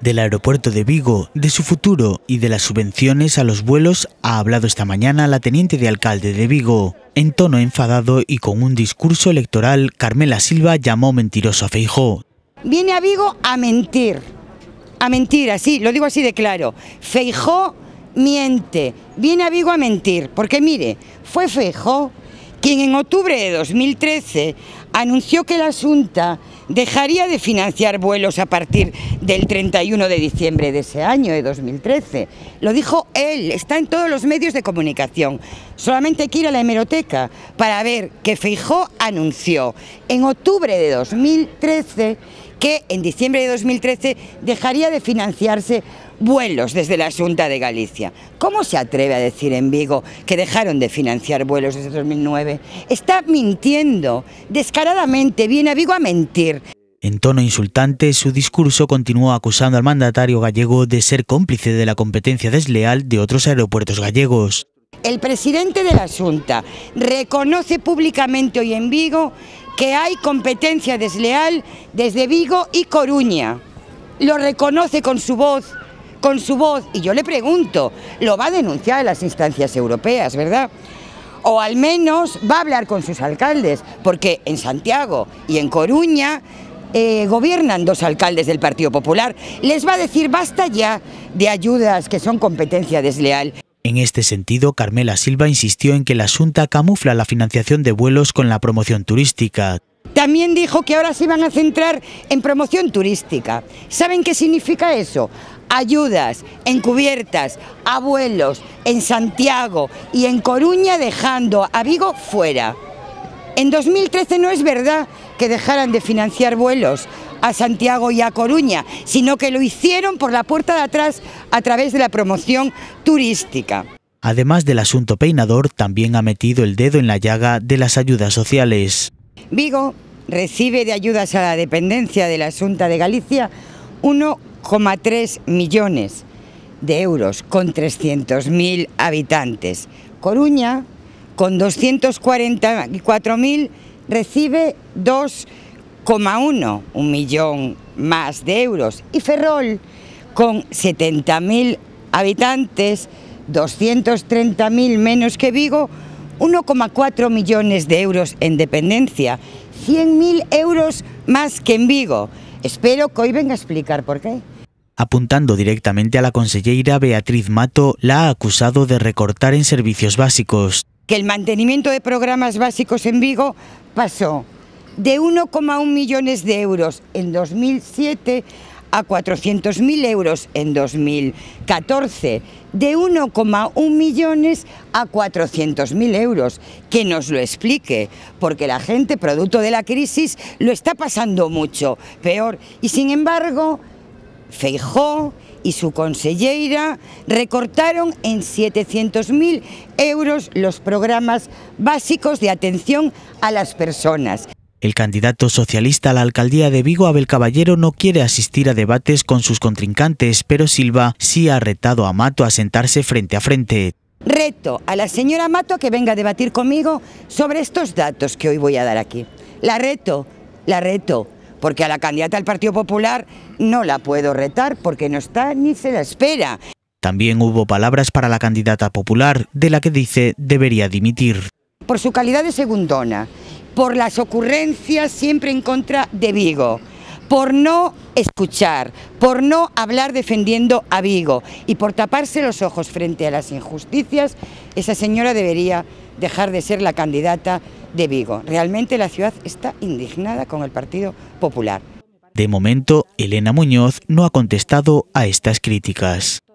del aeropuerto de Vigo, de su futuro y de las subvenciones a los vuelos ha hablado esta mañana la teniente de alcalde de Vigo. En tono enfadado y con un discurso electoral, Carmela Silva llamó mentiroso a Feijó. Viene a Vigo a mentir, a mentir, así, lo digo así de claro. Feijó miente, viene a Vigo a mentir, porque mire, fue Feijó quien en octubre de 2013 anunció que la Junta dejaría de financiar vuelos a partir del 31 de diciembre de ese año, de 2013. Lo dijo él, está en todos los medios de comunicación. Solamente hay que ir a la hemeroteca para ver que Feijó anunció en octubre de 2013 que en diciembre de 2013 dejaría de financiarse vuelos desde la Asunta de Galicia. ¿Cómo se atreve a decir en Vigo que dejaron de financiar vuelos desde 2009? Está mintiendo, descaradamente, viene a Vigo a mentir. En tono insultante, su discurso continuó acusando al mandatario gallego de ser cómplice de la competencia desleal de otros aeropuertos gallegos. El presidente de la Asunta... reconoce públicamente hoy en Vigo que hay competencia desleal desde Vigo y Coruña. Lo reconoce con su voz con su voz. Y yo le pregunto, lo va a denunciar a las instancias europeas, ¿verdad? O al menos va a hablar con sus alcaldes, porque en Santiago y en Coruña eh, gobiernan dos alcaldes del Partido Popular. Les va a decir basta ya de ayudas que son competencia desleal. En este sentido, Carmela Silva insistió en que la Junta camufla la financiación de vuelos con la promoción turística. También dijo que ahora se iban a centrar en promoción turística. ¿Saben qué significa eso? Ayudas encubiertas a vuelos en Santiago y en Coruña dejando a Vigo fuera. En 2013 no es verdad que dejaran de financiar vuelos a Santiago y a Coruña, sino que lo hicieron por la puerta de atrás a través de la promoción turística. Además del asunto peinador, también ha metido el dedo en la llaga de las ayudas sociales. Vigo recibe de ayudas a la dependencia de la Junta de Galicia 1,3 millones de euros con 300.000 habitantes. Coruña, con 244.000, recibe 2,1, un millón más de euros. Y Ferrol, con 70.000 habitantes, 230.000 menos que Vigo, 1,4 millones de euros en dependencia, 100.000 euros más que en Vigo. Espero que hoy venga a explicar por qué. Apuntando directamente a la consellera Beatriz Mato, la ha acusado de recortar en servicios básicos. Que el mantenimiento de programas básicos en Vigo pasó de 1,1 millones de euros en 2007 a 400.000 euros en 2014, de 1,1 millones a 400.000 euros. Que nos lo explique, porque la gente, producto de la crisis, lo está pasando mucho peor. Y sin embargo, Feijó y su consellera recortaron en 700.000 euros los programas básicos de atención a las personas. El candidato socialista a la alcaldía de Vigo, Abel Caballero, no quiere asistir a debates con sus contrincantes, pero Silva sí ha retado a Mato a sentarse frente a frente. Reto a la señora Mato que venga a debatir conmigo sobre estos datos que hoy voy a dar aquí. La reto, la reto, porque a la candidata del Partido Popular no la puedo retar porque no está ni se la espera. También hubo palabras para la candidata popular, de la que dice debería dimitir. Por su calidad de segundona, por las ocurrencias siempre en contra de Vigo, por no escuchar, por no hablar defendiendo a Vigo y por taparse los ojos frente a las injusticias, esa señora debería dejar de ser la candidata de Vigo. Realmente la ciudad está indignada con el Partido Popular. De momento, Elena Muñoz no ha contestado a estas críticas.